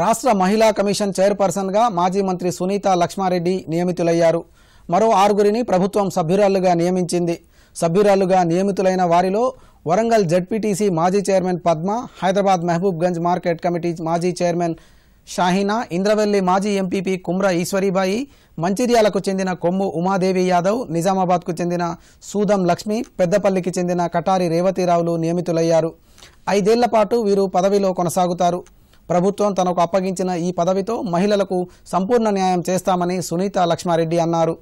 రాష్ట్ర మహిళా కమిషన్ చైర్పర్సన్గా మాజీ మంత్రి సునీత లక్ష్మారెడ్డి నియమితులయ్యారు మరో ఆరుగురిని ప్రభుత్వం సభ్యురాలుగా నియమించింది సభ్యురాలుగా నియమితులైన వారిలో వరంగల్ జడ్పీటీసీ మాజీ chairman Padma Hyderabad Mahbubganj market committee మాజీ చైర్మన్ షాహీనా ఇంద్రవెల్లి మాజీ ఎంపీపీ కుమ్ర ఈశ్వరీబాయి మంచిర్యాలకు చెందిన కొమ్ము ఉమాదేవి యాదవ్ నిజామాబాద్కు చెందిన సూదం లక్ష్మి పెద్దపల్లికి చెందిన కటారి రేవతిరావులు నియమితులయ్యారు ఐదేళ్ల పాటు వీరు పదవిలో కొనసాగుతారు ప్రభుత్వం తనకు అప్పగించిన ఈ పదవితో మహిళలకు సంపూర్ణ న్యాయం చేస్తామని సునీత లక్ష్మారెడ్డి అన్నారు